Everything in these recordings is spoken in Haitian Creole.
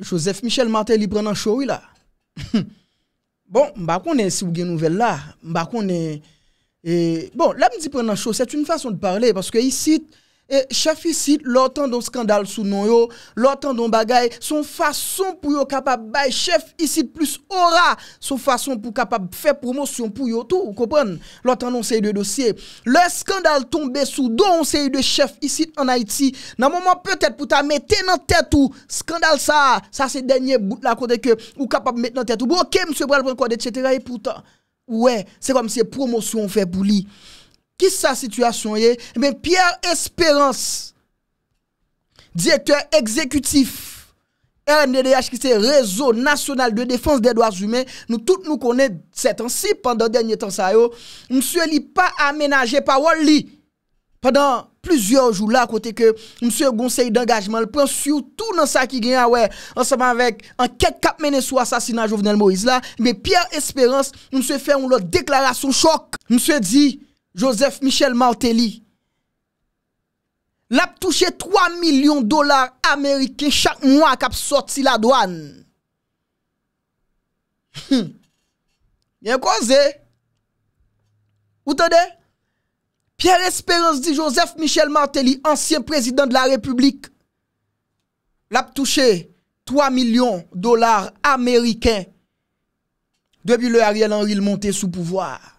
Joseph Michel Martel il prend un show là. bon, va est si vous une nouvelle là la, mba konen... Et, bon, là, me dit un show, c'est une façon de parler parce que ici, E chef Isid, lor tan don skandal sou nou yo, lor tan don bagay, son fason pou yo kapab bay, chef Isid plus ora, son fason pou kapab fe promosyon pou yo tou, kompon, lor tan don sey de dosye. Le skandal tombe sou don sey de chef Isid an Haiti, nan mouman peutet pou ta mette nan tetou, skandal sa, sa se denye la kote ke ou kapab mette nan tetou, bouke mse bral pou an kote, et setera, et poutan, wè, sey kom sey promosyon fe pou li. Kis sa situasyon ye? Mwen Pierre Espérance, direktor exekutif RNEDH, ki se rezo nasyonal de defans de doaz humen, nou tout nou konen set ansi pandan denye tan sayo, mwen se li pa amenaje pa wol li pandan plusieurs jou la kote ke mwen se gonsey d'engajman l'prens yu tou nan sa ki genya we ansanman ah vek anket kap menesou asasina Jovenel Moïse la, mwen Pierre Espérance, mwen se fè yon lot deklarasyon chok, mwen se di Joseph Michel Martelly, l ap touche 3 milyon dolar Ameriken chak mwa kap sorti la douan. Mwen kwa zè? Ou tèdè? Pierre Esperance di Joseph Michel Martelly, ansyen prezident de la Republik, l ap touche 3 milyon dolar Ameriken debi le Ariel Henry l monte sou pouvoar.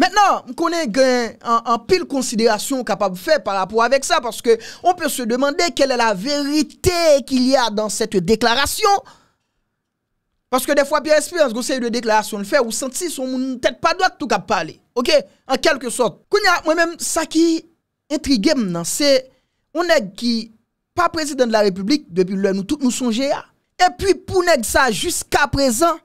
Mètenan, m konè gwen an pil konsidèasyon kapab fè par rapport avèk sa, paske on pè se dèmandè kelè la vèritè kil y a dan sete dèklarasyon. Paske dè fwa pi espè, an se gonsè y de dèklarasyon lè fè, ou senti son moun tèt pa doak tout kap pale. Ok, an kelke sort. Kounè a mwen mèm sa ki intrigè m nan, se onè ki pa prezident la republik, depi lè nou tout nou sonje a, epi pou nèk sa jusqu'a prezant,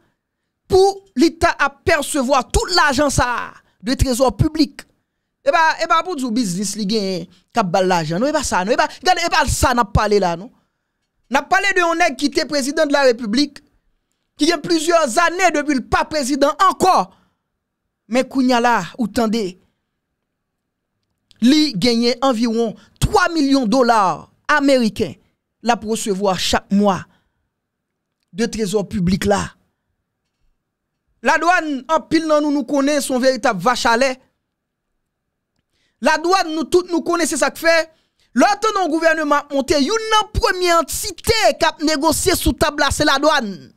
pou l'Ita apersevoa tout l'ajans sa a. de trésor public. Et eh bah, ben, eh et ben, bah, pour du business, li gen, kap bal l'argent, non, et eh bah ben, ça, non, et bah, bah ça, n'a parlé là, non. N'a parlé de un qui était président de la République, qui a plusieurs années depuis le pas président encore. Mais Kounya là, ou tendez, li gagnait environ 3 millions de dollars américains la pour recevoir chaque mois de trésor public là. La douane, en pile nous, nous connaît son véritable vache La douane, nous toutes nous connaissons ça que fait. L'autre non gouvernement monté, une première entité qui a négocié sous table c'est la douane.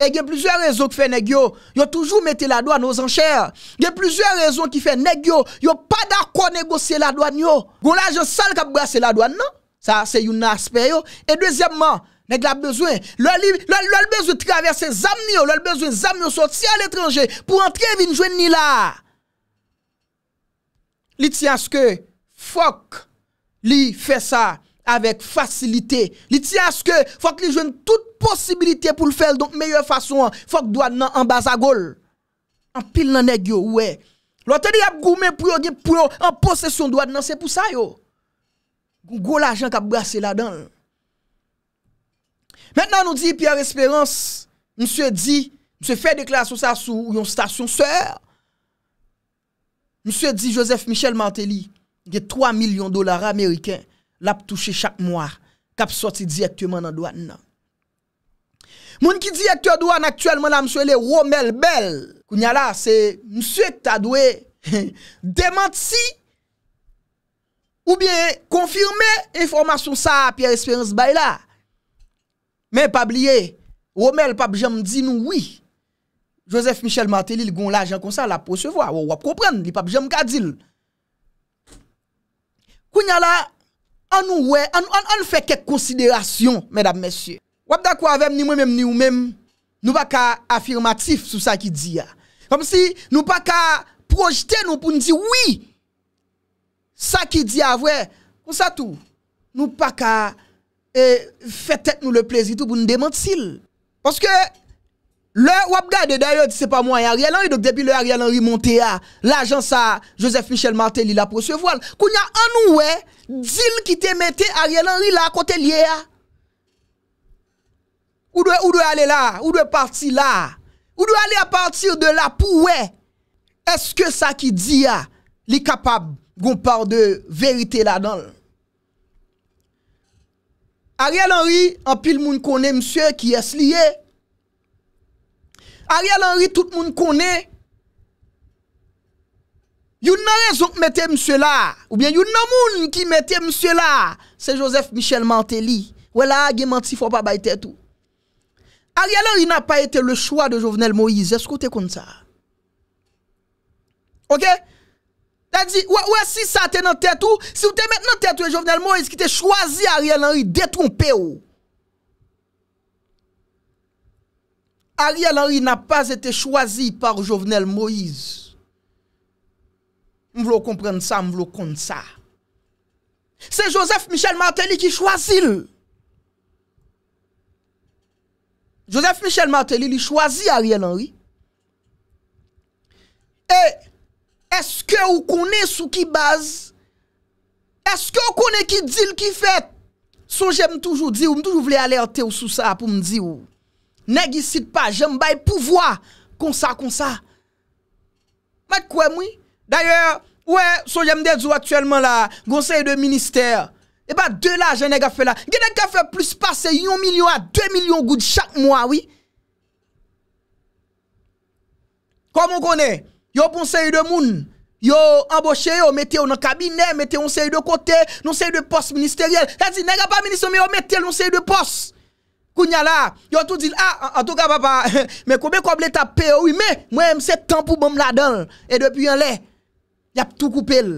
Et il y a plusieurs raisons qui fait Il y a toujours mettez la douane aux enchères. Il y a plusieurs raisons qui fait Il y a pas d'accord négocier la douane yo. Gon l'argent sale qui a la douane non? Ça c'est une aspect Et deuxièmement, Nèk la bezwen, lòl bezwen traverse zanmi yo, lòl bezwen zanmi yo soti al etranje pou antre vinjwen ni la. Li tsyan skè, fok li fè sa avèk fasilite. Li tsyan skè, fok li jwen tout posibilite pou l fèl don meyè fason, fok doan nan anbaza gol. Anpil nan nèk yo, wè. Lòtè di ap goumen pou yo, di pou yo anposesyon doan nan se pou sa yo. Gou la jen kap brase la dan lè. Mwen nan nou di Pierre Espérance, mwen se di, mwen se fè dekla son sa sou yon stasyon sèr. Mwen se di Joseph Michel Martelly, yon 3 milyon dolar Ameriken, lap touche chak mwa, kap soti direktyon mwen an doan nan. Mwen ki direktyon doan aktuel mwen la mwen se li Romel Bell, koun ya la se mwen se ta doè demanti ou bien konfirme informasyon sa a Pierre Espérance Bayla. Men pabliye, ou men l pabjèm di nou wè. Joseph Michel Martelly, l gon la jen konsa, la pou se vwa. Ou wap kompren, li pabjèm kadi l. Kou nya la, an nou wè, an nou fè kèk konsidèrasyon, mèdap mèsyè. Wap da kwa avèm ni mwèm ni mwèm, nou wap ka afirmatif sou sa ki di ya. Fèm si, nou wap ka projete nou pou ndi wè. Sa ki di ya ah wè, konsa tou, nou wap ka projete. E fètek nou le plezitou pou nou demantil. Panske, le wap gade, d'ayot, se pa mwen, y a riel anri, dok debi le riel anri monte a, l'ajans a Joseph Michel Martel, il a pwosye voal, kou nya an nou we, dil ki te mette riel anri la, kote liye a. Ou dwe ale la, ou dwe parti la, ou dwe ale a partir de la pou we, eske sa ki di a, li kapab goun par de verite la danl. Ariel Henry, en pile moun connaît monsieur qui est lié. Ariel Henry, tout le monde connaît. pas nan raison qui mette monsieur là, ou bien youn nan moun qui mette monsieur là, c'est Joseph Michel Mantelli. Ou là, a menti faut pas baïte tout. Ariel Henry n'a pas été le choix de Jovenel Moïse. Est-ce que tu es comme ça? Ok? Elle dit, ouais, si ça t'est dans tête ou, si vous t'es maintenant tête ou Jovenel Moïse qui t'a choisi Ariel Henry, détrompé ou. Ariel Henry n'a pas été choisi par Jovenel Moïse. Vous voulez comprendre ça, Vous voulez comprendre ça. C'est Joseph Michel Martelly qui choisit Joseph Michel Martelly, il choisit Ariel Henry. Et Eske ou konen sou ki baz? Eske ou konen ki dil ki fet? Sou jem toujou di ou, mdoujou vle alerte ou sou sa pou mdzi ou. Negi sit pa jem bay pouvoa konsa konsa. Mat kwen mwi? Daye, ou e, sou jem dedzou aktuelman la gonsey de minister. E ba de la jen nega fe la. Gen nega fe plus pase yon milyon a dwe milyon gout chak mwa wii. Komon konen? Yo pou moun seyi de moun, yo emboshe yo, mette yo nan kabine, mette yo moun seyi de kote, moun seyi de pos ministeriyel. Kazi, nega pa minister, yo mette yo moun seyi de pos. Kounya la, yo tout di, ah, a, an tou ka papa, me koube kouble tap pe, oui, me, mwen mse tan pou moun ladan. E depi yon le, yap tou koupel.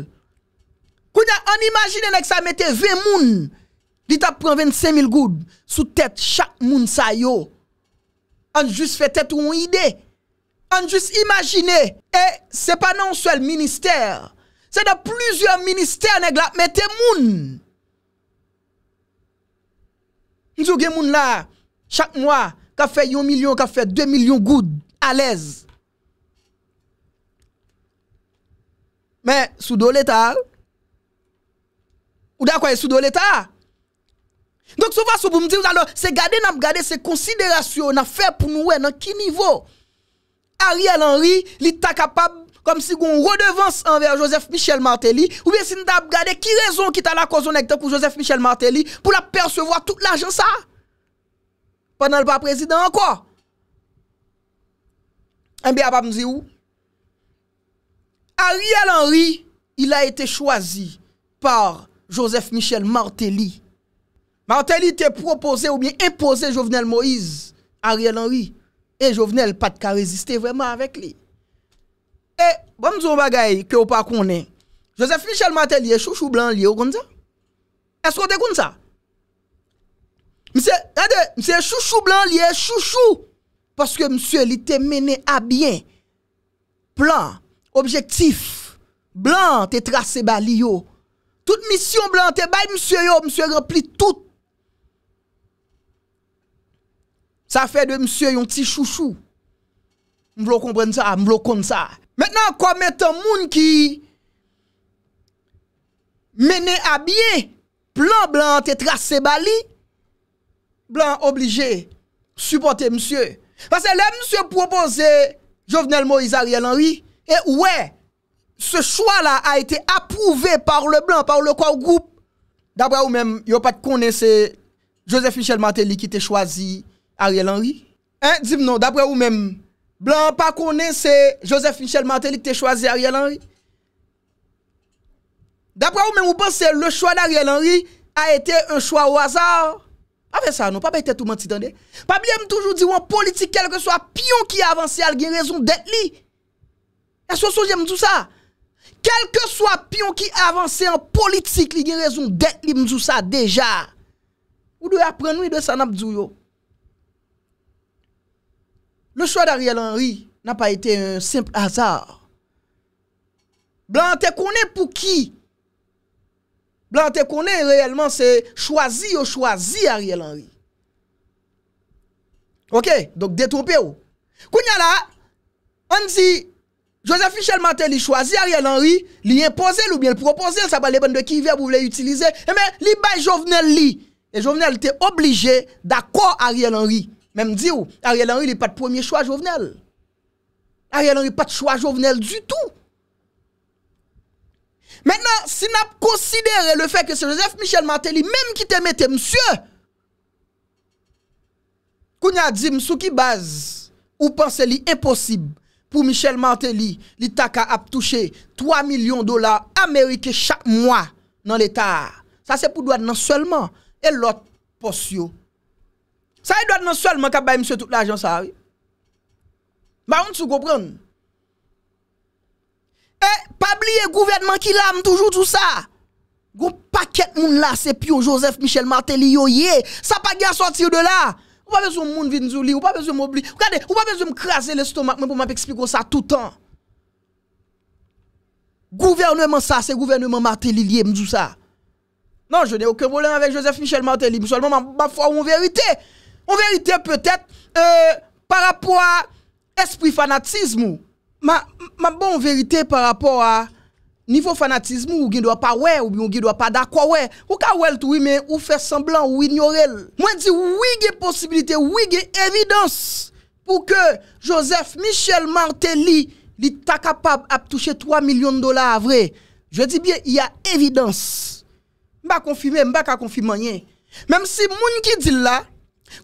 Kounya, an imagine nek sa mette 20 moun, di tap pran 25 mil goud, sou tet chak moun sa yo. An jous fe tet ou moun idey. Anjous imagine, e, se pa nan sou el minister, se da pluzyon minister neg la, me te moun. Mdou gen moun la, chak mwa, ka fe yon milyon, ka fe dwe milyon goud, alez. Me, sou do letal, ou da kwaye sou do letal. Ndok sou va sou pou mdou, se gade nam gade se konsiderasyon na fe pou nou we nan ki nivou? Ariel Henry, il est capable comme si on redevance envers Joseph Michel Martelly, ou bien si nous a regardé qui raison qui t'a la cause pour Joseph Michel Martelly pour la percevoir toute l'argent ça. Pendant le pas président encore. bien pas où? Ariel Henry, il a été choisi par Joseph Michel Martelly. Martelly t'a proposé ou bien imposé Jovenel Moïse, Ariel Henry. E jo vene l pat ka reziste vreman avèk li. E, ban nou zon bagay ki yo pa konen. Josef Michel Matel liye chouchou blan liyo kon sa? Esko te kon sa? Mse, yade, mse chouchou blan liye chouchou. Paske mse li te mene a bien. Blan, objektif. Blan te trase ba liyo. Tout misyon blan te bay mse yo, mse repli tout. Sa fe de msye yon ti chou chou. M vlo kompren sa, m vlo kon sa. Mwenan kwa mwen tan moun ki mene abye, blan blan te trase bali, blan oblige supote msye. Pase le msye propose Jovenel Moïse Ariel Henry, e ouè, se chwa la a ete apouve par le blan, par le kwa ou group. Dabra ou men, yo pat konese Joseph Michel Martelly ki te chwazi, Ariel Henry. Eh, Dib nou, dapre ou men, blan pa konen se Joseph Michel Mantel li te chwazi Ariel Henry. Dapre ou men ou pan se le chwa d'Ariel Henry a ete un chwa waza. Afe sa nou, pa peyte tout manti dande. Pa bile m toujou di wan politik kelke so apion ki avanse al gen rezon det li. E so soje m djou sa. Kelke so apion ki avanse an politik li gen rezon det li m djou sa deja. Ou do apren nou, e do san ap djou yo. Le choix d'Ariel Henry n'a pas été un simple hasard. Blanc te connaît pour qui Blanc te connaît réellement, c'est choisi ou choisi Ariel Henry. Ok, donc détrompez ou. Kounya là, on dit, Joseph Michel il choisit Ariel Henry, lui impose ou bien le propose, ça va bandes de qui vient pour voulez utiliser. Et eh mais, lui bail Jovenel li. Et Jovenel était obligé d'accord Ariel Henry. Mèm di ou, Ariel Henry li pa t'premye chwa jovenel Ariel Henry li pa t'chwa jovenel du tout Mènen, si na p'konsidere le fèk Se Joseph Michel Martelly Mèm ki te mette msye Kouna di msou ki baz Ou panse li imposib Pou Michel Martelly Li taka ap touche 3 milyon dolar Amerike chak mwa Nan l'Etat Sa se non pou doan nan selman E lot posyo Sa e doat nan sol man kap baye mse tout la jansari. Ma yon sou gopron. E, pa bliye gouvernment ki lam toujou tout sa. Gon paket moun la sepion Joseph Michel Martelly yo ye. Sa pa ge a sortir de la. Ou pa vezou moun vinzou li, ou pa vezou m'obli. Ou pa vezou m'kraser l'estomak men pou m'ap ekspiko sa toutan. Gouvernement sa se gouvernement Martelly liye m'jou sa. Nan, jenè ouke volen avèk Joseph Michel Martelly. M'jou alman m'afor moun veritey. On verite peut-être euh, par rapport à esprit fanatisme. Ma bon verite par rapport à niveau fanatisme ou gen doit pas wè ou gen doit pas dakwa wè. Ou ka wèl tou wè men ou fè semblant ou ignorel. Mwen di wè gè possibilité, wè gè évidence pou ke Joseph Michel Martelly li ta kapab ap touche 3 milyon dola avre. Je di bien, y a évidence. Mba konfime, mba ka konfime anyen. Mem si moun ki di la...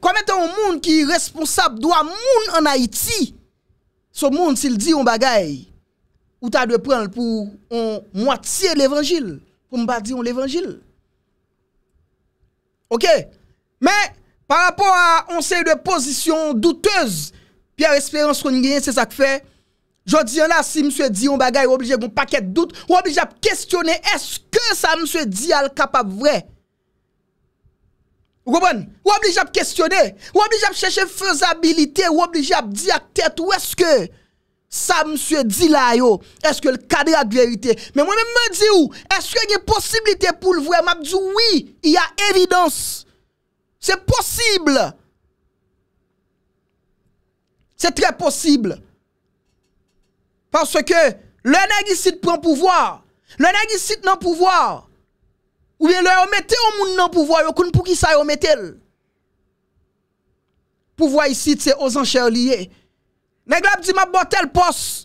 Kwa mwen te yon moun ki responsab do a moun an Haiti, so moun si l di yon bagay, ou ta dwe pran l pou yon mwatiye l evanjil, pou mba di yon l evanjil. Ok, men, pa rapon a onse yon dwe pozisyon doutez, pi a resperans kon yon genye se sak fe, jodi yon la si mse di yon bagay, woblije bon paket doute, woblije ap kestyone eske sa mse di al kapap vre? Vous comprenez Vous obligé à questionner, vous obligé à chercher faisabilité, vous obligé à dire à tête où est-ce que ça monsieur dit là yo, est-ce que le cadre est de vérité Mais moi-même me dis où Est-ce qu'il y a possibilité pour le voir me dis oui, il y a évidence. C'est possible. C'est très possible. Parce que le nègre ici prend pouvoir. Le nègre ici non pouvoir. Ouye, le omete ou moun nan pouvwa, yo kon pou ki sa ometel. Pouvwa isi, te, ozan chèl liye. Neg lab di ma botel pos,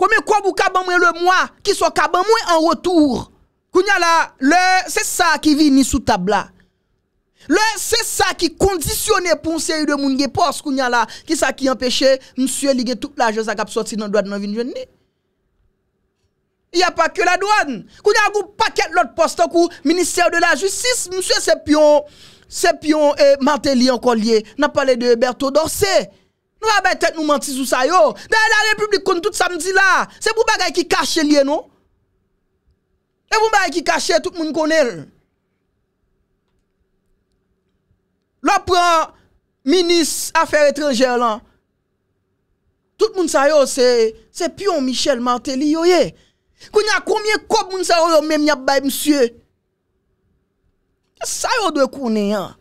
kome kwa bou kaban mwen le mwa, ki so kaban mwen an rotour. Koun ya la, le, se sa ki vi ni sou tabla. Le, se sa ki kondisyone pou se yu de moun ge pos, koun ya la, ki sa ki empèche msye li ge tout la je sa kap soti nan doat nan vin jenè. Y a pa ke la douan. Kou y a gou paket lout posto kou Ministère de la Justice. Monsie Cepion, Cepion et Martelly an kon liye, nan pale de Berthodorsé. Nou a be tet nou manti sou sayo. De la République koun tout samdi la. Se bou bagay ki kache liye nou. Se bou bagay ki kache tout moun konel. Lop pran Minis Affaires étrangères lan. Tout moun sayo se Cepion, Michel, Martelly yo ye. Kwenye a koumye koum moun se yo yon menm yap bay msye. Sa yo dwe kounen yon.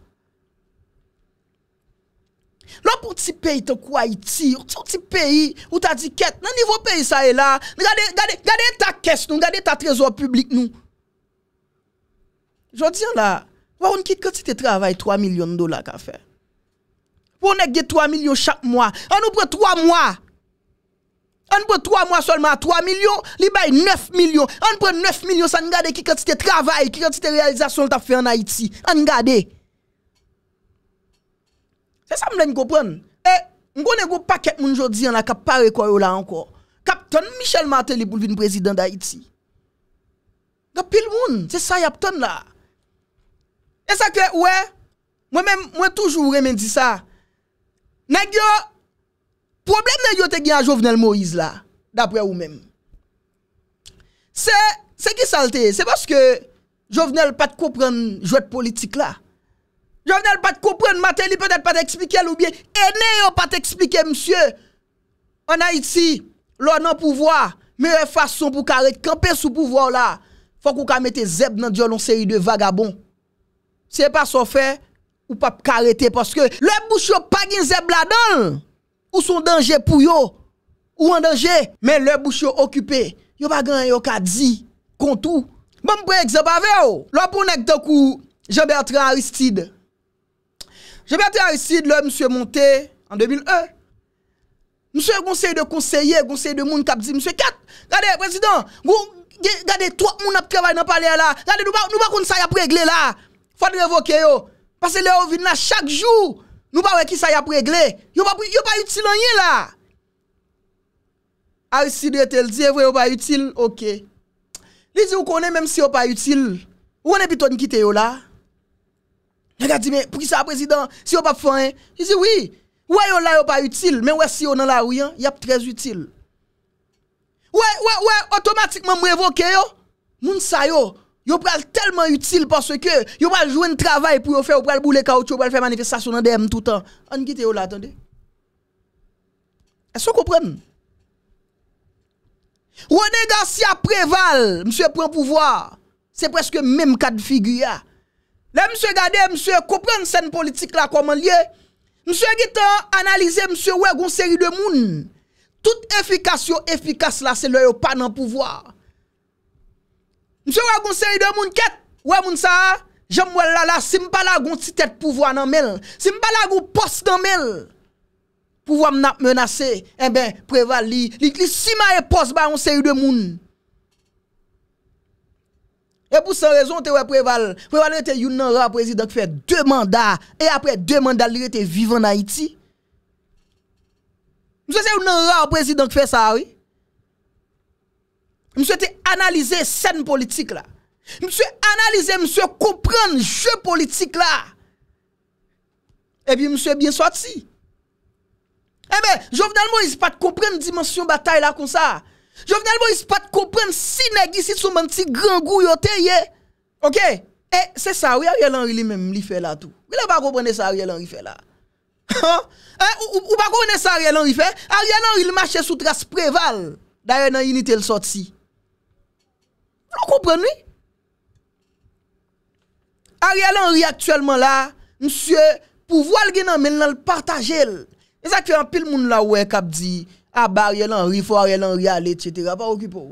Lop ou ti peyi te kou Haiti, ou ti peyi ou ta diket, nan nivou peyi sa e la, gade ta kes nou, gade ta trezo publik nou. Jot diyan la, wawon ki kote te travay 3 milyon dola ka fe. Wawon e ge 3 milyon chak mwa, an ou pre 3 mwa. An pou 3 mwa solman 3 milyon, li bay 9 milyon. An pou 9 milyon, sa n'gade ki kante te travay, ki kante te realizasyon lta fè an Haiti. An n'gade. Se sa mwen lè n'kopren. E, eh, mwen gwen e gwo paket moun jodi an la kap pare kwa yon la anko. Kap ton Michel Martel li pou vin prezident d'Haiti. Gwa pil moun, se sa yap ton la. E sa kwen, wè, mwen mwen toujou remen di sa. Nè gyo... Problem le yo te gen a Jovenel Moïse la, d'apre ou men. Se, se ki salte, se paske Jovenel pat kopren jouet politik la. Jovenel pat kopren mater li, pe net pat eksplike l ou bien, ene yo pat eksplike msye, an a iti, lò nan pouvoi, mèye fason pou karet, kampè sou pouvoi la, fòk ou ka mette zeb nan diyon lonseri de vagabon. Se pa son fè, ou pa karete, se paske le boucho pagin zeb la donl, Ou son denje pou yo. Ou an denje. Men le boucho okupe. Yo bagan yo ka di. Kontou. Bam brek ze bave yo. Lwa pou nek to kou Jean-Bertrand Aristide. Jean-Bertrand Aristide le msie monte en 2001. Msie gonseye de konseye, gonseye de moun kap di msie kat. Gade prezident, gade 3 moun ap travay nan paler la. Gade nou bakon sa ya pregle la. Fwa di revoke yo. Pase le yo vin na chak jou. Nou ba wey ki sa yap regle, yon pa util anye la. A yon si de tel diye, eh, yon pa util, ok. Li di ou konen menm si yon pa util, ou ane biton ki te yon la. Yon ka di menm, pou ki sa prezident, si yon pa fon en, li di wii, wè yon la yon pa util, menm wè si yon nan la wiyan, yap trez util. Wè, wè, wè, otomatikman mwen evoke yon, moun sa yon. yo pral telman util paswe ke yo pral jwen travay pou yo fè, yo pral boule kaoutyo, yo pral fè manifestasyon nan DM toutan. An gite yo la, atende. E so kopren? Wonega si apreval, msye pren pouvoar, se preske menm kad figu ya. La msye gade, msye kopren sen politik la koman liye, msye gite analize msye wè goun seri de moun. Tout efikasyon efikasyon la se lè yo panan pouvoar. Mse wè goun se yu de moun ket, wè moun sa a, jom wè lala sim pala goun si tet pouvo nan men, sim pala goun pos nan men, pouvo ap menase, e eh bè preval li, li si ma e pos ba yon se yu de moun. E pou sen rezon te wè preval, preval li te yon nan rò prezidank fè dè manda, e apre dè manda li re te vivan na iti. Mse se yon nan rò prezidank fè sa a, wè. Mse eh te analize sen politik la. Mse analize, mse kompren je politik la. Ebi mse bin sot si. Ebe, jovnal mo isi pat kompren dimensyon batay la kon sa. Jovnal mo isi pat kompren sineg isi souman ti gran gou yote ye. Ok? E, se sa, wè a rè lan rili men li fe la tou. Wè la ba komprenne sa rè lan rife eh, la? E, wè ba komprenne sa rè lan rife? A rè lan rili mache sou tras preval. Da rè nan yinite l sot si. Vous l'en comprenez? Ariel Henry actuellement là, monsieur, pouvois l'gay nan men nan l'partagel. E zak fè an pil moun la wèk ap di, a ah ba Ariel Henry, fò Ariel Henry alè, et cetera, pa ou kipo.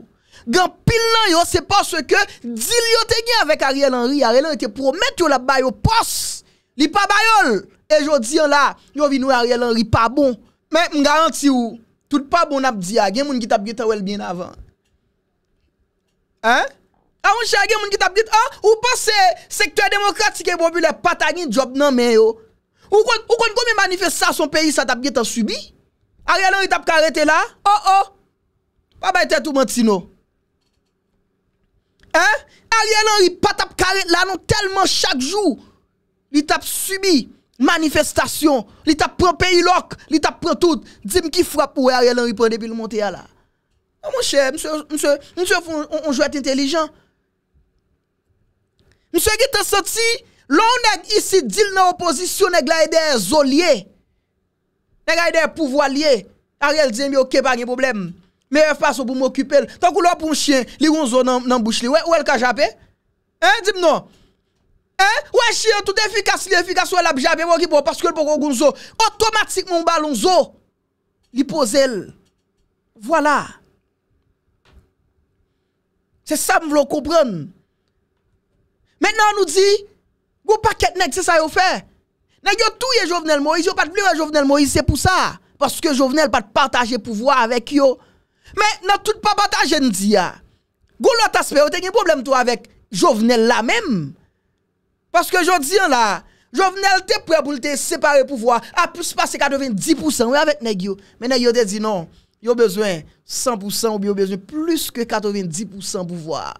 Gan pil nan yo, se pas se ke, dil yo te gè avèk Ariel Henry, Ariel Henry te promet yo la bayo pos, li pa bayol. E jò di an la, yo vin nou Ariel Henry pa bon, men m garanti yo, tout pa bon ap di a, ah, gen moun git ap geta wel bien avan. Aoun chage moun ki tap git an Ou pa se sektoy demokratike moun bi le patagin job nan men yo Ou kon kon mi manifest sa son peyi sa tap git an subi ah, Ariel Henry tap karete la O oh, o oh. Wabay te tou mantino Ariel Henry ah, patap karete la nan telman chak jou Li tap subi manifestasyon Li tap pran peyi lok Li tap pran tout Dzi mki fwap ou Ariel Henry prende pi nou monte ya la Mwen che, mwen che, mwen che foun jouet intelijan. Mwen che ki te soti, lounen isi dil nan opozisyon neg la ide zolye. Neg la ide pouvoalye. Arre el diye mi ok bagen problem. Me f paso pou m'okype el. Tankou loun pou mwen chien, li goun zon nan bouch li. Ou el kajabe? Hein, di mnon? Hein? Ou el chien tout efikasyon, efikasyon el abjabe, mwen ki bon, paske el pou goun zon. Otomatik moun balon zon. Li pose el. Vwala. Se sa m vlo koupran. Men nan nou di, gwo paket neg se sa yo fe. Nè yo touye Jovenel Moïse, yo pat bliwe Jovenel Moïse se pou sa. Paske Jovenel pat pataje pou vwa avèk yo. Men nan tout pat pataje nou di ya. Gwo lot aspe, yo tenye problem tou avèk Jovenel la menm. Paske jo di an la, Jovenel te preboulte separe pou vwa. A plus pas se kadevin di pousan wè avèk neg yo. Men nan yo de di non. Ils ont besoin 100% ou ils ont besoin plus que 90% pouvoir.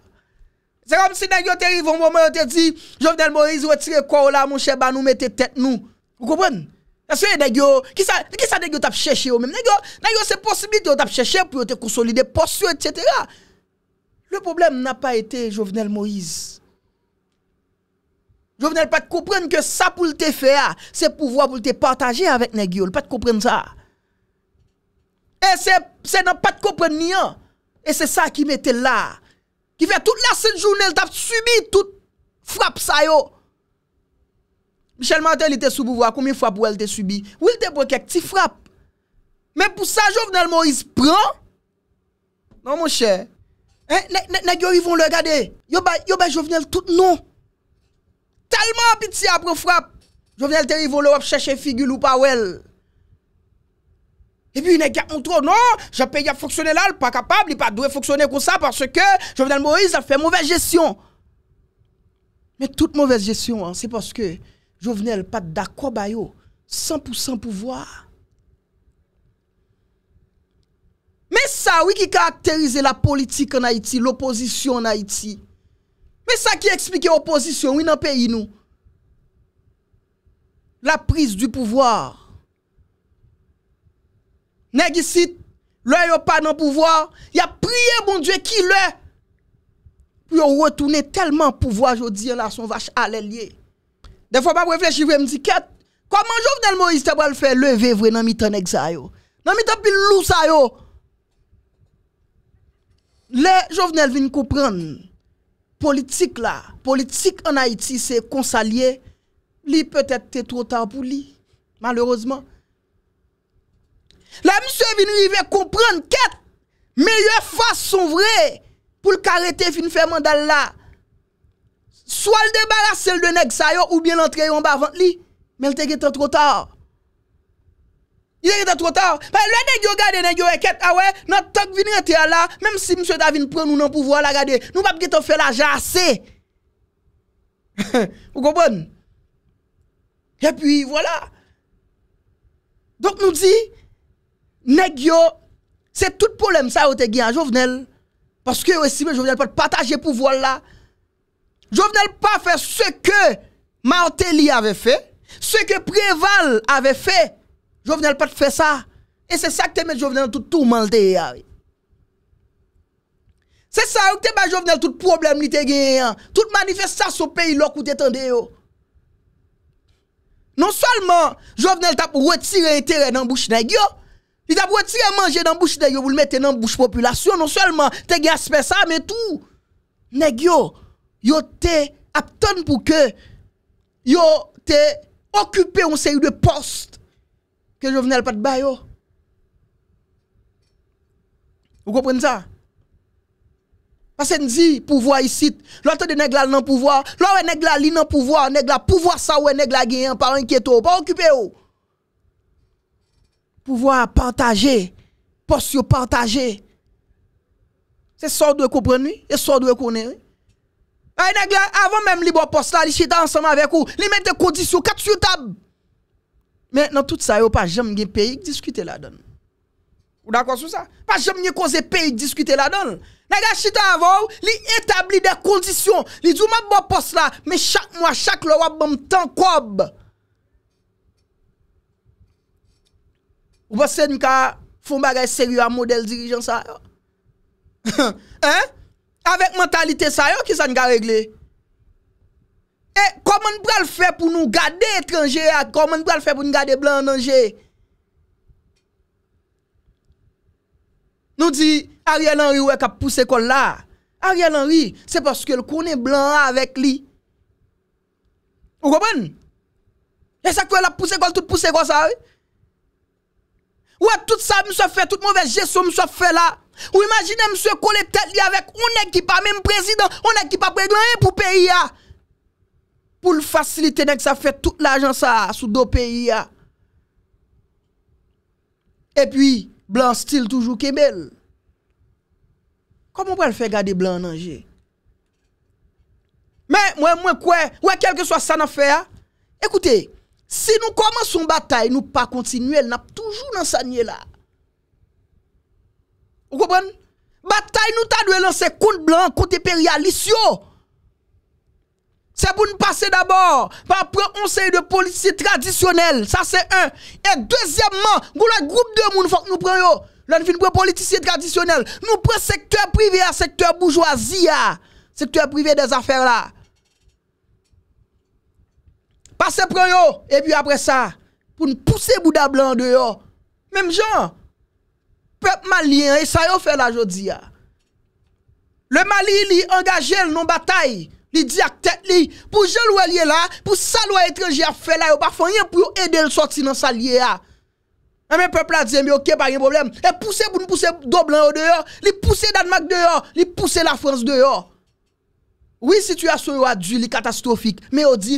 C'est comme si dans te arrive un moment où te dit Jovenel Moïse retire quoi là mon cher ba nous mettez tête nous. Vous comprenez ce que nèg yo qui ça qui ça nèg yo t'a cherché même nèg yo yo c'est cherché pour te consolider poste etc. Le problème n'a pas été Jovenel Moïse. Jovenel pas comprendre que ça pour te faire, c'est pouvoir pour te partager avec nèg yo, pas comprendre ça. E se nan pat kopre niyan. E se sa ki mette la. Ki fe tout la set jounel tap subi tout frap sayo. Michel Mantel ite soubouwa koumi frap wèl te subi. Wèl te brekèk ti frap. Men pou sa Jovenel Moise pran. Nan mon chè. Nèk yo rivon lè gade. Yo bè Jovenel tout nou. Talman piti apro frap. Jovenel te rivon lè wèp chèche figil ou pa wèl. Et puis, il y a non, j'ai payé à fonctionner là, il pas capable, il pas doué fonctionner comme ça parce que Jovenel Moïse a fait mauvaise gestion. Mais toute mauvaise gestion, hein, c'est parce que Jovenel pas d'accord, 100% bah pouvoir. Mais ça, oui, qui caractérise la politique en Haïti, l'opposition en Haïti. Mais ça qui explique l'opposition, oui, dans le pays, nous. La prise du pouvoir Nè gisit, lè yo pa nan pouvoar, ya priye moun djè ki lè, pou yo wotounè telman pouvoar jodi yon la son vache alel ye. De fwa pa breflech i vwe mdiket, koman jovnel Moïse te wale fè leve vwe nan mitan ek sa yo? Nan mitan pil lousa yo? Le, jovnel vin koupren, politik la, politik an Haiti se konsalye, li peutet te trotan pou li. Malheurezman, Là, monsieur est venu comprendre quelle meilleure façon vraie pour le carité fin faire mandat là. Soit le débarrasser de nèg sa yo, ou bien l'entrer en bas avant lui, mais il était trop tard. Il était trop tard. Parce que le nèg yo gade nèg yo enquête ah ouais, notre tank vient rentrer là, même si monsieur Davin prend nous dans pouvoir la garder, nous pas gâter faire la assez. Vous comprenez Et puis voilà. Donc nous dit Negyo, se tout poulem sa yo te gyan jovenel Paske yo esime jovenel pa te pataje pouvole la Jovenel pa fe se ke Maoteli ave fe Se ke Preval ave fe Jovenel pa te fe sa E se sa ke te met jovenel toutouman te yari Se sa yo te ba jovenel toutouman te gyan Toutouman te fese sa sou peyi lok ou te tende yo Non salman jovenel ta pou retire etere nan bouch negyo Lise ap wè ti yè manje nan bouch de yo, wè te nan bouch populasyon, non selman te yè aspe sa, men tout. Neg yo, yo te apton pou ke yo te okupe yon seyou de post ke yo venè al pat ba yo. Ou kopren sa? Pasen di pouvoi isit, lò te de neg la nan pouvoi, lò wè neg la li nan pouvoi, neg la pouvoi sa wè neg la genyen, pa ankyeto, pa okupe yo. Pouvo apantaje, post yo apantaje. Se so do e koupren ni, se so do e kounen ni. Ay nega, avon menm li bo post la, li chita ansanman vek ou, li men de kondisyon kat su tab. Men nan tout sa yo pa jem gen peyik diskute la don. Ou dakon sou sa? Pa jem gen kose peyik diskute la don. Nega chita avon, li etabli de kondisyon. Li djouman bo post la, men chak mwa chak lo wap bom tan bon. kob. Ou pa se nou ka foun bagay seryo a model dirijan sa yo? Hein? Avèk mentalite sa yo ki sa nou ka regle? E komè nou pral fè pou nou gade etranje ya? Komè nou pral fè pou nou gade blan anje? Nou di Ariel Henry wèk a pousse kol la. Ariel Henry, se paske l konè blan a avèk li. Ou komè? E sa kwen la pousse kol tout pousse kol sa yo? Ouè, tout sa msè fè, tout mwè jè sò msè fè la. Ou imagine msè kole tèl li avèk, ou nèk ki pa mèm prezidant, ou nèk ki pa prezidant, yè e pou peyi ya. Pou l'fasilite nèk sa fè tout l'ajans sa, sou do peyi ya. E pwi, blan stil toujou ke bel. Koman pou el fè gade blan nan jè? Mè, mwen mwen kouè, ouè, kelke so sa nan fè ya. Ekoutè, Si nou koman son batay nou pa kontinu el, nap toujou nan sanye la. Ou kopan? Batay nou ta dwe lan se kout blan, kout eperyalisyon. Se pou nou pase d'abor, pa pre onseye de politisye tradisyonel. Sa se un. E dwezyamman, gou la groupe de moun fok nou pre yo. Lan fin pre politisye tradisyonel. Nou pre sektur prive, sektur boujouaziya. Sektur prive de zafèr la. Pase pran yo, e pi apre sa, pou nou puse bouda blan de yo. Mem jan, pep mali an, e sa yo fè la jodi ya. Le mali li angaje l non batay, li di ak tèt li, pou jol wè li la, pou sal wè etrengi a fè la yo, pa fè yon pou yo edè l soti nan sali ya. A e men pep la diye, mi ok, pa gen problem, e puse bouda blan yo de yo, li puse Danmak de yo, li puse la Frans de yo. Oui, situasyon yo a djili katastrofik, me o di,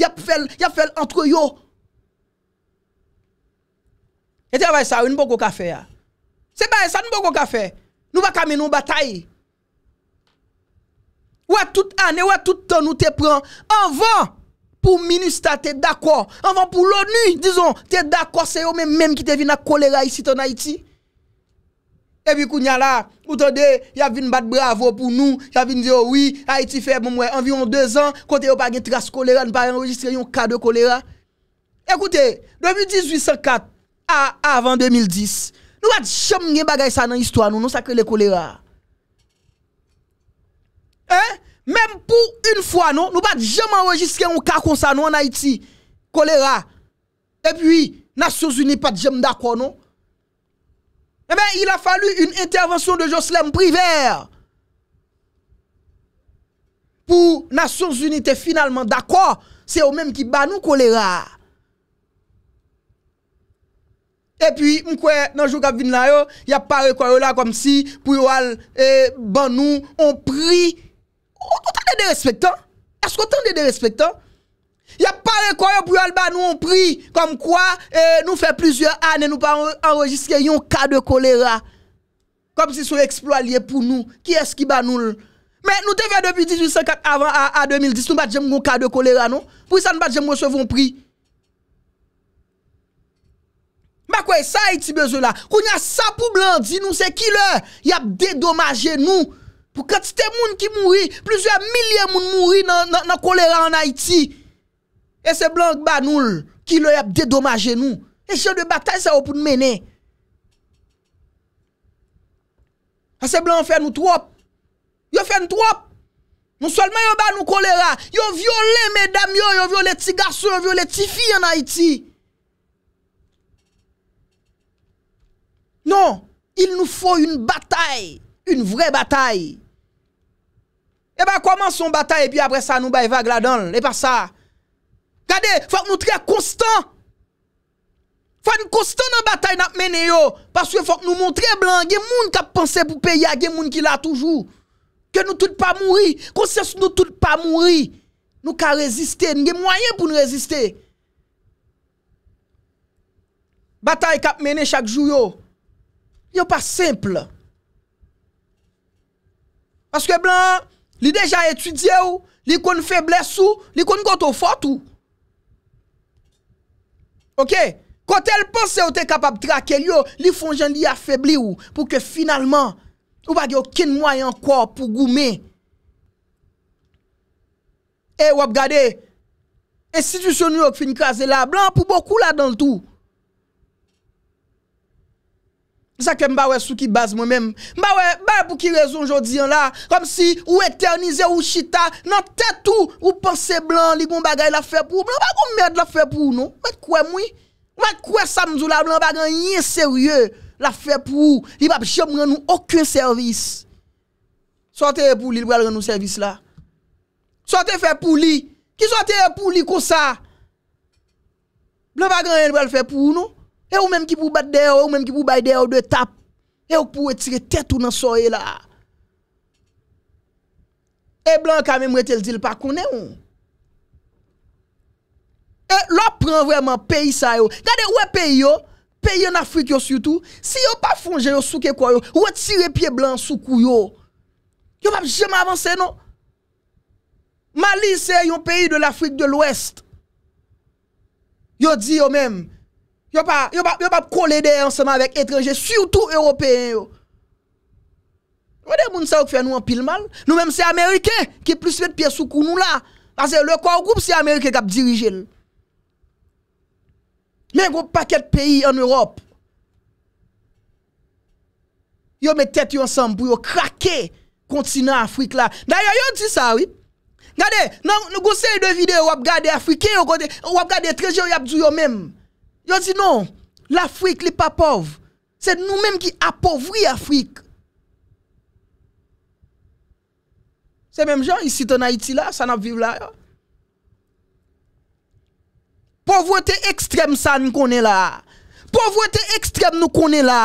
yap fel, yap fel antre yo. E te vay sa, ou nou bon kou ka fe ya. Se ba, sa nou bon kou ka fe. Nou va kamen nou bataye. Ou a tout ane, ou a tout ton nou te pran, an van pou ministar te dakor, an van pou l'ONU, dizon, te dakor se yo men menm ki te vina kolera isi ton Haiti. Evi kou nya la, mouton de, ya vin bat bravo pou nou, ya vin di yo, oh oui, Haiti feb bon, mou mwe, anvi yon 2 an, kote yo pa gen tras kolera, nou pa re enregistre yon ka de kolera. Ekoute, 2018-4, a, avant 2010, nou bat jem gen bagay sa nan histwa nou, nou sa kre le kolera. Eh, menm pou yon fwa nou, nou bat jem enregistre yon ka kon sa nou an Haiti, kolera, epi yi, Nasyon Zuni pat jem dako nou. Eh bien, il a fallu une intervention de Jocelyn Privert pour Nations Unies finalement d'accord. C'est eux-mêmes qui battent nous choléra. Et puis, m'kwe, dans le jour il y a pas quoi là comme si, pour yon Banou eh, ban nous, on prie. On de respectants. Est-ce qu'on de respectant? Il Kwa yo pou yon ban nou an pri Kom kwa e, nou fe plizye anen Nou pa anrojiske yon ka de kolera Kom si sou eksploalye pou nou Ki eski ban nou Men nou te ve depi 1854 Avan a 2010 nou bat jem goun ka de kolera non? nou Pou yon san bat jem mwosevoun pri Ma kwe sa iti bezou la Koun ya sa pou blandi nou se ki lè Yap dedomaje nou Pou katite moun ki mouri Plizye milye moun mouri nan kolera an Haiti E se blan banoul ki le yap dedomaje nou. E se yo de batay sa yo pou nou mene. A ah, se blan fè nou trop. Yo fè nou trop. Nou solman yo banou kolera. Yo viole medam yo, yo viole ti garsou, yo viole ti fi yon Haiti. Non, il nou fò yon batay. Yon vre batay. E ba koman son batay e pi apre sa nou bay vag la don. E pa sa... Gade, fòk nou tre konstan. Fòk nou konstan nan batay nan ap mene yo. Paske fòk nou moun tre blan. Gen moun kap panse pou peya gen moun ki la toujou. Ke nou tout pa mouri. Konses nou tout pa mouri. Nou ka reziste. Nou gen mwayen pou nou reziste. Batay kap mene chak jou yo. Yo pa simple. Paske blan li deja etudye ou. Li kon febles ou. Li kon koto fote ou. Kote el pense ou te kapap trake li yo Li fonjen li ya febli ou Pouke finalman Ou bag yo kin mway an kwa pou goume E eh, wap gade E sitwisyon yo ki fin kaze la Blan pou boku la dan l tou Sa ke mba we sou ki baz mwen menm. Mba we, mba we pou ki rezon jodiyan la. Kom si ou eternize ou chita. Nan tetou ou panse blan li kon bagay la fe pou. Blan bagon mbed la fe pou nou. Mwen kwe mwen. Mwen kwe sa mzou la blan bagan yin serye. La fe pou. Li bab chem mwen nou okun servis. Sote e pou li li wèl gen nou servis la. Sote e pou li. Ki sote e pou li kousa. Blan bagan yon wèl fe pou nou. E ou menm ki pou bat de ou, ou menm ki pou bay de ou, de tap. E ou pou wetire tetou nan soye la. E blan kamem wetel di l pakounen ou. E lopran vreman peyi sa yo. Gade ou e peyi yo, peyi yo na Afrik yo sutou. Si yo pa fonje yo souke kwa yo, wetire pie blan soukou yo. Yo pap jeme avanse nou. Mali se yon peyi de l'Afrik de l'Ouest. Yo di yo menm. Yo pa pou kolede anseman vek etreje, surtout Europeen yo. Yo de moun sa ou kfe nou an pil mal. Nou menm se Amerike, ki plus met piye soukou nou la. Ase, le kwa ou goup se Amerike kap dirije l. Men goup paket peyi an Europe. Yo me tet yo anseman pou yo krake kontina Afrik la. Naya yo di sa ou. Gade, nou gouse yon de vide yo ap gade Afrike, yo ap gade treje yo ap di yo menm. Yo zi non, l'Afrik li pa pov. Se nou menm ki apovri Afrik. Se menm jan, isi ton Haiti la, san ap viv la yo. Povwete ekstrem sa nou konen la. Povwete ekstrem nou konen la.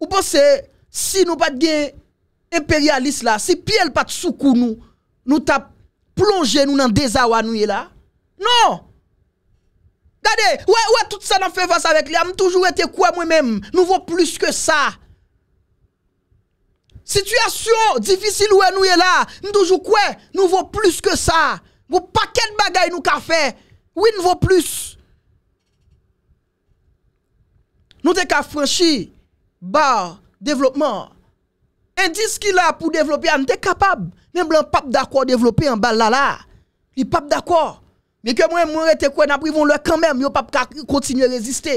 Ou bo se, si nou pat gen imperialist la, si pi el pat soukou nou, nou tap plonje nou nan dezawa nou ye la. Non! Tade, wè, wè, tout sa nan fè fòs avèk li. Am toujou wè te kouè mwen mèm. Nou vò plus ke sa. Sityasyon, difisil wè nou yè la. Mwen toujou kouè, nou vò plus ke sa. Mwen pakèl bagay nou ka fè. Ou yè nou vò plus. Nou te ka fwenchi ba, devlopman. Endis ki la pou devlopyan, nou te kapab. Mwen blan pap da kò devlopè an bal la la. Li pap da kò. Ni ke mwen mwen rete kwen na privon lè kwen mèm yo pa pka kontinye reziste.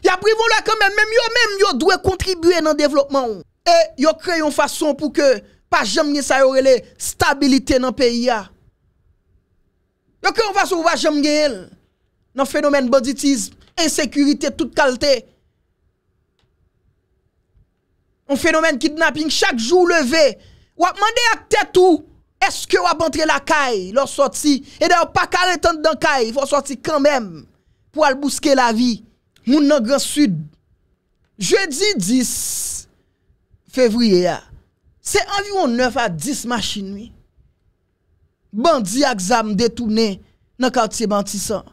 Ya privon lè kwen mèm, mèm yo mèm yo dwe kontribuè nan devlopman ou. E yo kreyon fason pou ke pa jem nye sa yorele stabilite nan peyi ya. Yo kreyon fason pou pa jem gen el nan fenomen banditism, ensekurite tout kalte. Un fenomen kidnapping chak jou leve. Ou akman de ak tete ou. eske wap antre la kay, lor soti, edè wap pa karetan dan kay, fò soti kanmèm, pou al bouske la vi, moun nan gran sud. Jeudi 10 fevriye ya, se anviwoun 9 a 10 machin mi, bandi aksam detounè, nan kaouti bantisan.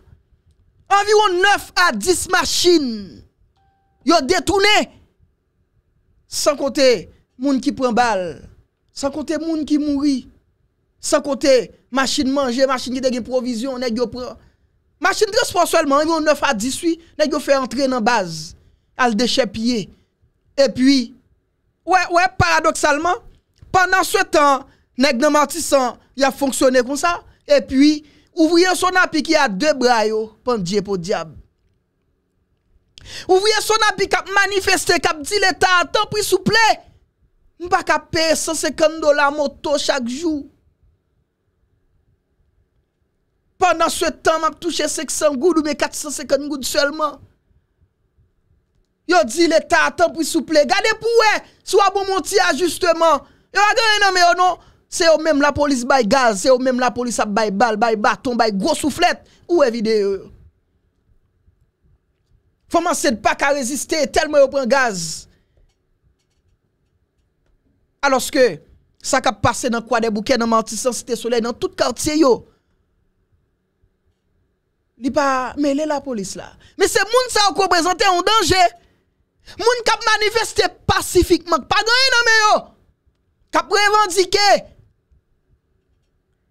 Anviwoun 9 a 10 machin, yo detounè, san kote moun ki pren bal, san kote moun ki mouri, San kote, machin manje, machin gite gen provizyon, nek yo pre, machin responswelman, yon 9 a 18, nek yo fe entre nan baz, al deche pye. E pwi, wè, wè, paradoxalman, pandan sou tan, nek nan matisan, ya fonksyonne kon sa, e pwi, ouvriye son api ki a 2 bra yo, pandye pou diab. Ouvriye son api kap manifeste, kap di leta an tan pri souple, nou pa kap pe 150 dolar moto chak jou, Pendan sou etan map touche 600 goud ou me 450 goud selman. Yo di le ta atan pou souple. Gade pou we, sou a bon monti ajusteman. Yo a gane nan me yo non. Se yo menm la polis bay gaz, se yo menm la polis a bay bal, bay baton, bay grosouflet. Ou evide yo yo. Fomanse de pa ka reziste, tel mwen yo pren gaz. Alos ke, sa ka pase nan kwa de bouke nan mantisan site sole nan tout karte yo. Li pa, me le la polis la. Me se moun sa yo ko prezente yon denje. Moun kap manifeste pasifikman. Pa gwen nan me yo. Kap prevandike.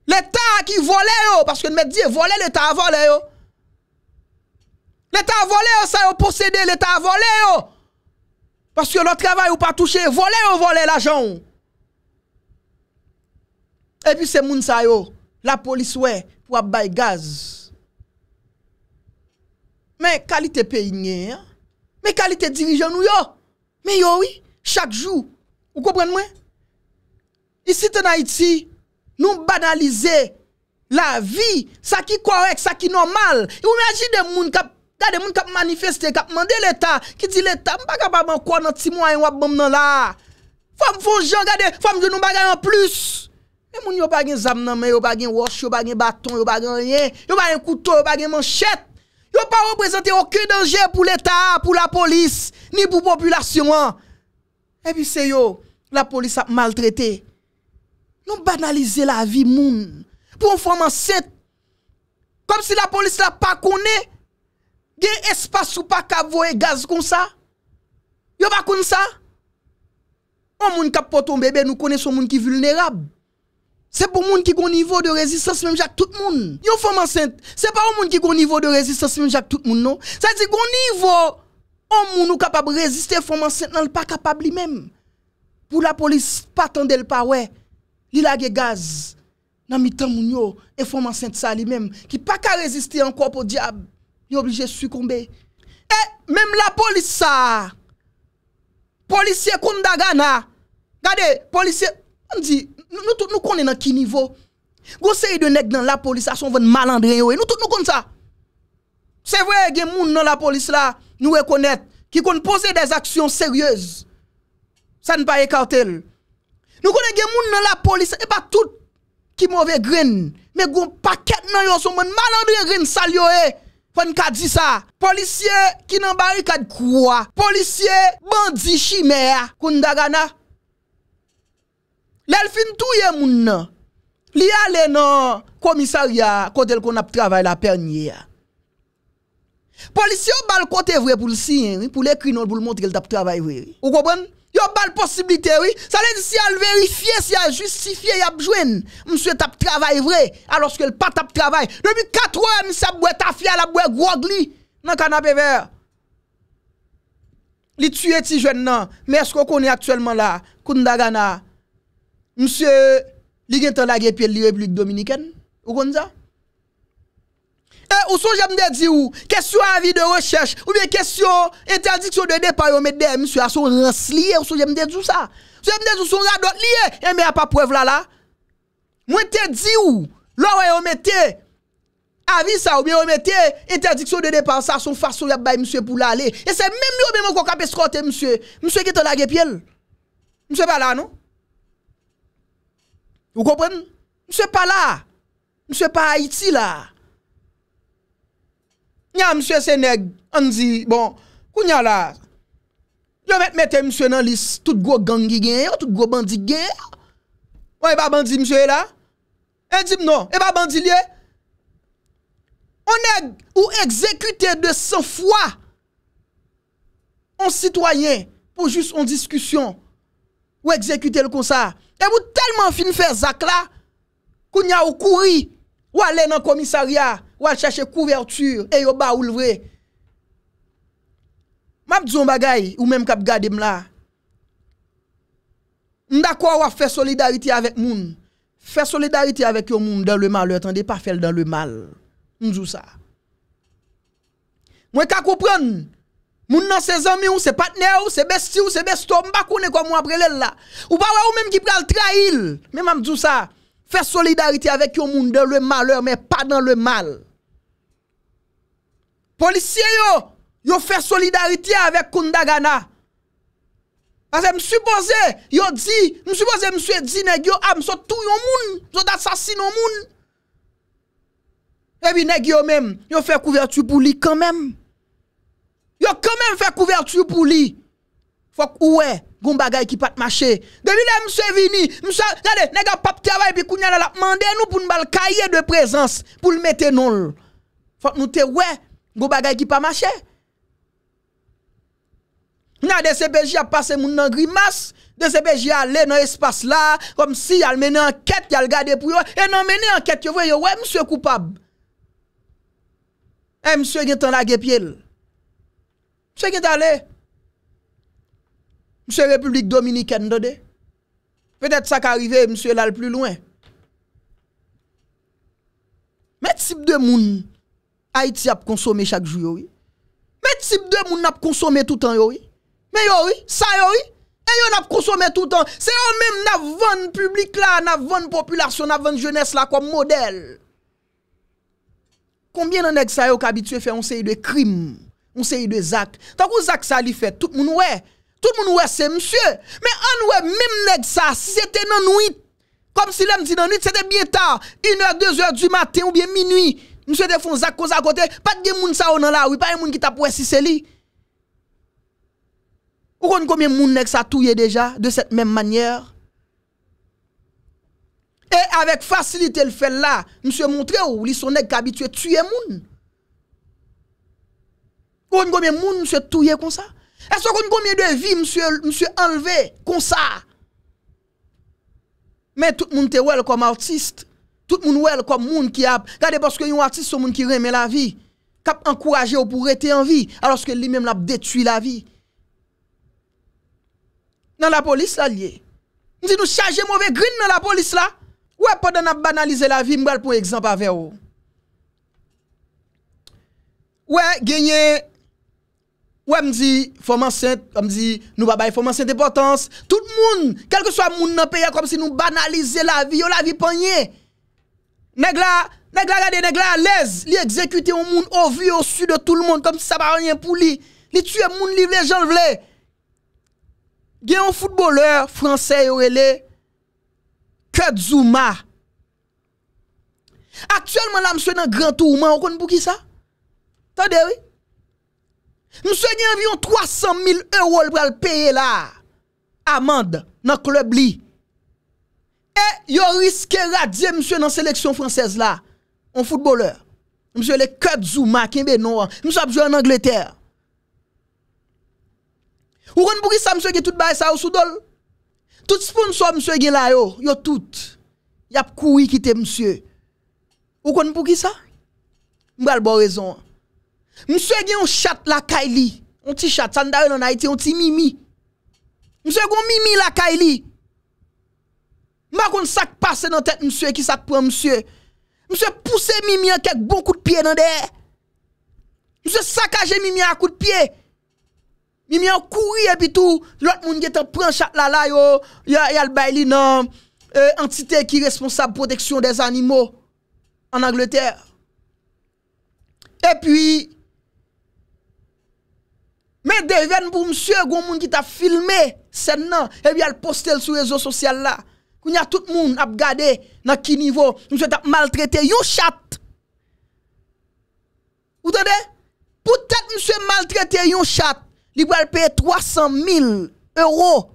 Le ta ki vole yo. Paske mè diye, vole le ta, vole yo. Le ta vole yo, sa yo posede le ta, vole yo. Paske lo travay yo pa touche. Vole yo, vole la joun. E pi se moun sa yo, la polis we, wap bay gaz. men kalite pe inye men kalite dirijan ou yo men yo ou yi, chak jou ou kopren mwen disi te na iti nou banalize la vi sa ki korek, sa ki normal yo imagine moun kap gade moun kap manifeste, kap mande leta ki di leta, mou baka baban kono ti mou ayen wap moun nan la fom fon jan gade, fom jan nou bagayen plus men moun yo bagayen zam nan men yo bagayen wash, yo bagayen baton, yo bagayen yen yo bagayen kuto, yo bagayen manchet Yo pas représenté aucun danger pour l'État, pour la police, ni pour la population. Hein. Et puis c'est yo, la police a maltraité. Nous banaliser la vie moun. Pour une femme enceinte. Comme si la police la pas a un espace ou pas de gaz comme ça. Yo pas comme ça. On moun kap poton bébé, ben, nous connaissons son moun qui vulnérable. Se pou moun ki goun nivou de rezistans mèm jak tout moun. Yo fòm ansènt, se pa ou moun ki goun nivou de rezistans mèm jak tout moun nou. Sa zi goun nivou, ou moun ou kapab rezistans fòm ansènt nan l pa kapab li mèm. Pou la polis patande l pa wè, li lage gaz nan mitan moun yo e fòm ansènt sa li mèm. Ki pa ka rezistans an kòp ou diab, li oblije sukoumbe. E, mèm la polis sa, polisye koum da gana, gade, polisye, an di... Nou tout nou konen nan ki nivou? Gose yi de nek nan la polis ason ven malandre yo e. Nou tout nou konen sa? Se vwe gen moun nan la polis la nou ekonet ki kon posey des aksyon seryez. Sa npa ekartel. Nou konen gen moun nan la polis e pa tout ki mouve gren. Me goun paket nan yo ason ven malandre gren sal yo e. Fwen ka di sa. Polisye ki nan bari kad kwa. Polisye bandi shimea. Kon da gana. L'elfin tout touye moun nan. Li ale nan commissariat, kote l ap travay la pernye Police, Polisye bal kote vre pou l siyen, pou pour ekri non pou le montre l tap travay vre. Ou kopon? Yo bal possibilité oui. Ça le si al verifiye, si al justifier, yap a Monsieur tap travay vre, que le pas tap travail. Depuis 4 ou mse ap tafia un la bwe grog li nan canapé vert. Li tue ti mais nan, ce qu'on est actuellement là, Koundagana, msye ligentan la gépil liwe blik Dominiken, ou kon za? E ou sou jemde di ou, kesyon anvi de rechèche, ou biye kesyon interdiksyon de depan, yo mè de msye ason rans liye, ou sou jemde di ou sa? Sou jemde di ou son eh, a dot liye, e mè a pa poev la la? Mwen te di ou, lor yo mè te avi sa, ou biye yo mè te interdiksyon de depan sa, ason fason yap bay msye pou la le, e se mè mè yo mè mè kwa kapes kote msye, msye kitan la gépil, msye pa la nou? Mwen se pa la, mwen se pa Haiti la. Nyan mwen se neg, an di, bon, kou nyan la. Yo met mwen te mwen se nan lis, tout go gangi gen, tout go bandi gen. Ou e ba bandi mwen se e la? E di mnon, e ba bandi liye? Ou neg, ou ekzekute de se fwa. On sitwayen, pou jis on diskusyon. ou exécuter le comme ça. Et vous tellement fin faire zak là, qu'on y a ou courir, ou aller dans le commissariat, ou allez chercher couverture, et vous ba ou le vrai. M'a dit bagay, ou même kap gade m'la. D'accord, ou faire solidarité avec moun. Faire solidarité avec yon moun dans le mal, attendez pas faire dans le mal. M'dou ça. Moi, ka comprendre. Moun nan se zanmi ou, se patner ou, se besti ou, se besto, mbakou ne kwa moun aprelel la. Ou pa wè ou menm ki pral trail. Menman mdjousa, fè solidariti avèk yon moun de lè malèr men pa nan lè mal. Polisye yo, yo fè solidariti avèk kounda gana. Ase msupose, yo di, msupose msue di neg yo am, ah, sotou yon moun, sotat sasin yon moun. Ebi neg yo menm, yo fè kouvertu pou li kan menm. Yo komem fè kouvertu pou li. Fok ouè, goun bagay ki pat mache. Demi la mse vini, mse, yade, nega pap tiavay, bi kou nyan alap mande nou pou nbal kaye de prezans, pou lmete nol. Fok nou te ouè, goun bagay ki pat mache. Nade se beji apase moun nan grimas, dese beji ale nan espas la, kom si yal mene anket, yal gade pou yo, e nan mene anket yo, yo ouè mse koupab. E mse yentan la gepye l. Se gen talè? Mse Republik Dominikèn do de? Petèt sa ka arrive, mse lal plu lwen. Met sip de moun, Haiti ap konsome chak jou yoy? Met sip de moun e nap konsome toutan yoy? Me yoy? Sa yoy? E yon ap konsome toutan? Se yon menm nan voun publik la, nan voun populasyon, nan voun jones la kom model? Kombye nan ek sa yon kabitwe fe yon sey de krim? on sait de Zach. Tant que Zach ça lui fait, tout le monde ouais. Tout le monde ouais, c'est monsieur. Mais on ouais, même nèg ça, si c'était dans nuit, comme si l'homme dit dans nuit, c'était bien tard, Une heure, deux heures du matin ou bien minuit. Monsieur de fond Zach cause à côté, pas de gens ça dans la rue, pas de gens qui tape si c'est lui. Ou connaissez combien de monde nèg ça touye déjà de cette même manière? Et avec facilité le fait là, monsieur montré ou li son nèg habitué tuer moun. Goun goun men moun mse touye kon sa? E so goun goun men de vi mse enleve kon sa? Men tout moun te wèl kom artiste. Tout moun wèl kom moun ki ap. Gade poske yon artiste sou moun ki reme la vi. Kap ankouraje ou pou rete en vi. Aloske li men m la p detui la vi. Nan la polis la liye. Ndi nou chaje mwove grin nan la polis la. Wè poden ap banalize la vi mwèl pou ekzampa vè ou. Wè genye... Ouè m zi, fòman sènt, m zi, nou ba bay fòman sènt e potans. Tout moun, kelke swa moun nan peye kom si nou banalize la vi, yo la vi panye. Neg la, neg la gade, neg la lez. Li ekzekute yon moun o vi yo su de tout l moun, kom si sa ba ranyen pou li. Li tue moun li vle jan vle. Gen yon foutboleur franse yo e le, Kedzouma. Aktuelman la m swen nan gran touman, wakon pou ki sa? Tade wè? Nous gagne environ 300 000 euros pour payer là. Amende dans le club li. Et yo risque radier monsieur dans la sélection française là. Un footballeur. Monsieur le cœur Zouma Monsieur a en Angleterre. Ou kon pour qui ça monsieur qui tout et ça ou Tout sponsor monsieur qui là yo, yo tout. Y a qui quitter monsieur. Ou pour qui ça? bon raison. Mse gen yon chat la kay li. On ti chat. Sanda yon anay ti. On ti mimi. Mse gen yon mimi la kay li. Mwa kon sak pase nan tet mse ki sak pran mse. Mse puse mimi an kek bon kout piye nan de. Mse sakaje mimi an kout piye. Mimi an kouri epi tou. Lot moun gen te pran chat la la yo. Yo yal bay li nan euh, entite ki responsab proteksyon des animo. An Angleterre. E pi... Mais devant pour monsieur, il y a monde qui t'a filmé non et puis a posté sur les réseaux sociaux là. Qu'il y a tout le monde a regardé dans quel niveau monsieur t'a maltraité yon chat. Vous entendez Peut-être monsieur maltraité yon chat, il va payer 300 000 euros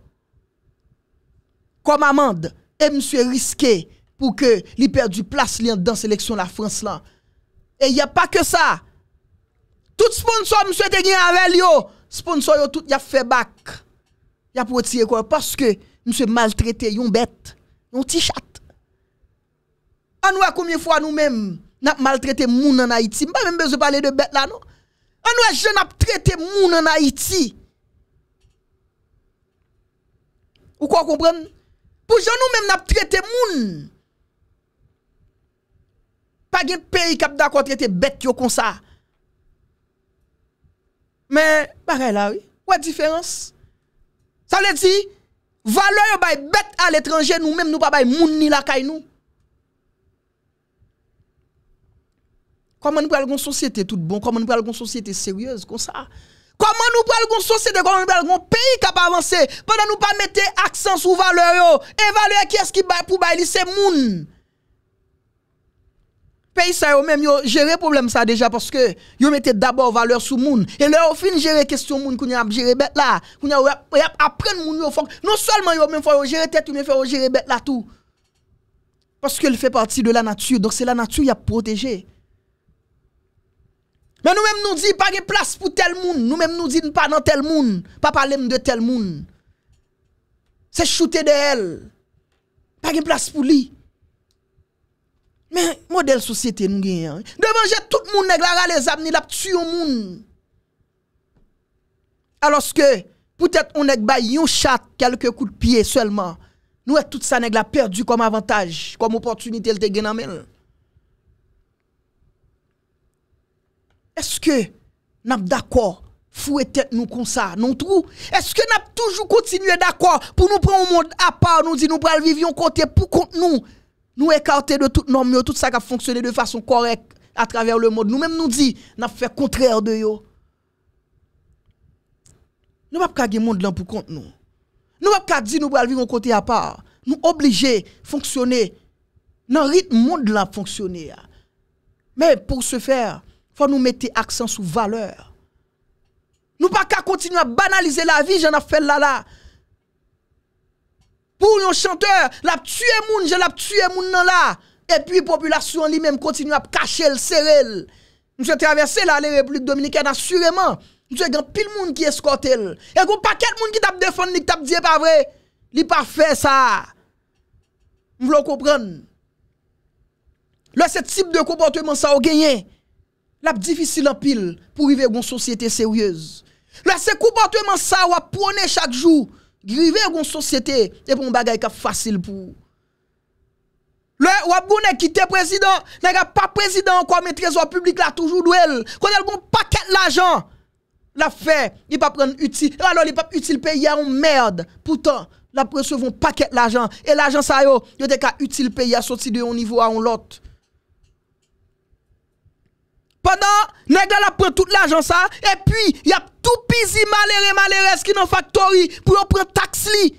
comme amende et monsieur risqué pour que il perde du place dans de la France là. Et il n'y a pas que ça. Tout sponsor monsieur te avec yo Sponsor yo tout ya fe bak, ya protye kon, paske nou se maltrete yon bet, yon tichat. An wè koumyen fwa nou mèm, nap maltrete moun an Haiti, mba mèm bezou pale de bet la nou. An wè jè nap traite moun an Haiti. Ou kon komprèm? Pou jè nou mèm nap traite moun. Pa gen peri kap da kon traite bet yo kon sa. Men, bakay la wè, wè diférense? Sa lè di, valeyo bay bet al etranje nou mèm nou pa bay moun ni lakay nou. Koman nou pral gon sosyete tout bon, koman nou pral gon sosyete seryose kon sa? Koman nou pral gon sosyete, koman nou pral gon peyi ka pa avanse? Pwè nan nou pa mette aksan sou valeyo, e valeyo ki eski pou bay li se moun? pays ça eux même yo gérer problème ça déjà parce que yo mettez d'abord valeur sur monde et là au fin gérer question monde qu'on a gérer bête là qu'on a apprendre monde yo faut non seulement yo même faut gérer tête mais faut gérer bête là tout parce qu'elle fait partie de la nature donc c'est la nature y a protégé mais nous même nous dit pas de place pour tel monde nous même nous dit pas dans tel monde pas parler de tel monde c'est shooter de elle pas de place pour lui Men, model sosyete nou gen yon. Demanje tout moun neg la rale zabni la pt su yon moun. Alos ke, poutet ou neg bayi yon chat, kelke kout piye selman, nou et tout sa neg la perdu kom avantaj, kom opotunite lte gen amel. Eske, nap dakor, fou etet nou konsa, non trou? Eske nap toujou kontinye dakor, pou nou proun moun apan, nou di nou pral vivyon konti pou konti nou? Nous écarter de toute norme, tout ça qui a fonctionné de façon correcte à travers le monde. Nous-mêmes nous dit, nous fait contraire de nous. Nous ne pouvons pas monde là pour compte nous. Nous ne pouvons pas dire nous allons vivre un côté à part. Nous obligés fonctionner dans le rythme monde là fonctionner. Mais pour ce faire, faut nous mettre accent sur valeur. Nous ne pouvons pas continuer à banaliser la vie, j'en ai fait là là. Pou yon chanteur, l ap tue moun, jel ap tue moun nan la. Epi, populasyon li menm kontinu ap kache l, sere l. Mwen se travese la, le replik Dominikè nan sureman, mwen se gen pil moun ki eskote l. E kon pa kel moun ki tap defon li, ki tap diye pa vre, li pa fe sa. Mwen vlon koupren. Lè se tip de kompote man sa ou genyen, l ap difisi l an pil pou rive yon sosyete seryèz. Lè se kompote man sa ou ap pwone chak jou, Grive yon goun sosyete, e pou m bagay ka fasil pou. Le, wap goun e kite prezident, nega pa prezident, kwa mè trezor publik la toujou dwelle. Kwen el goun paket l'ajan, la fè, li pa pren uti, e alo li pa uti l'peyi a yon mèrd, poutan, la presevon paket l'ajan, e l'ajan sa yo, yo de ka uti l'peyi a soti de yon nivou a yon lot. Pendan, nega la pren tout l'ajan sa, e pi, yap, Tou pizi malere maleres ki nan faktori pou yo pren tax li.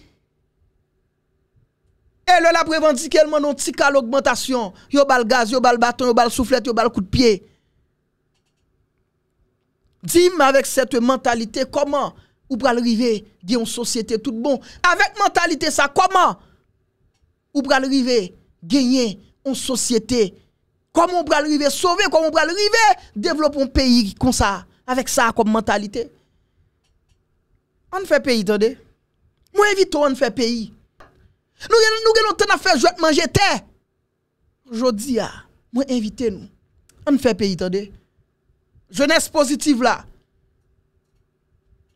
E lè la prevan di kelman non tika l'augmentasyon. Yo bal gaz, yo bal baton, yo bal souflet, yo bal kout piye. Dime avèk set mentalite koman ou pral rive gen yon sosyete tout bon. Avèk mentalite sa koman ou pral rive genyen yon sosyete. Koman ou pral rive sove, koman ou pral rive devlop yon peyi ki konsa. Avèk sa kom mentalite. An fè peyi tè de. Mwen evite ou an fè peyi. Nou gen nou tè na fè jwèk manje tè. Jodi ya. Mwen evite nou. An fè peyi tè de. Jeunesse pozitif la.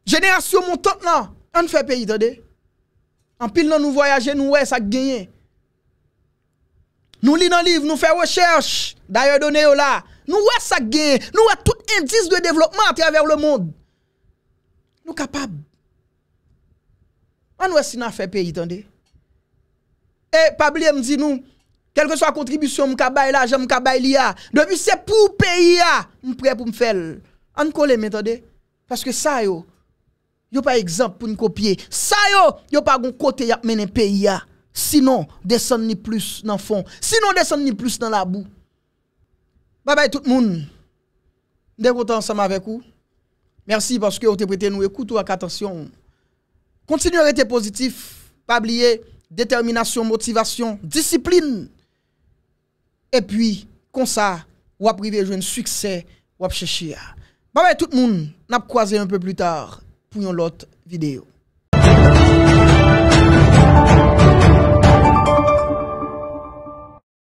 Jenè asyo moun tòp nan. An fè peyi tè de. An pil nou nou voyaje, nou wè sa genye. Nou li nan liv, nou fè wè chèrch. Da yò donè yo la. Nou wè sa genye. Nou wè tout. Indis de devlopman ati avèr le moun. Nou kapab. An wè si nan fè peyi, tande? E, pablè mdzi nou, kelke so a kontribisyon mkabay la, jè mkabay li ya, devy se pou peyi ya, mprè pou mfèl. An kole mè, tande? Paske sa yo, yo pa ekzamp pou n kopye. Sa yo, yo pa gon kote yap menen peyi ya. Sinon, desen ni plus nan fon. Sinon, desen ni plus nan labou. Babay tout moun. Ne vota ansama vek ou. Mersi paske ou te prete nou ekoutou ak atasyon. Kontinu rete pozitif. Pabliye. Determinasyon, motivasyon, disiplin. E pi konsa waprive jwen suksè wap cheshiya. Babay tout moun nap kwaze un peu plu tar pou yon lot videyo.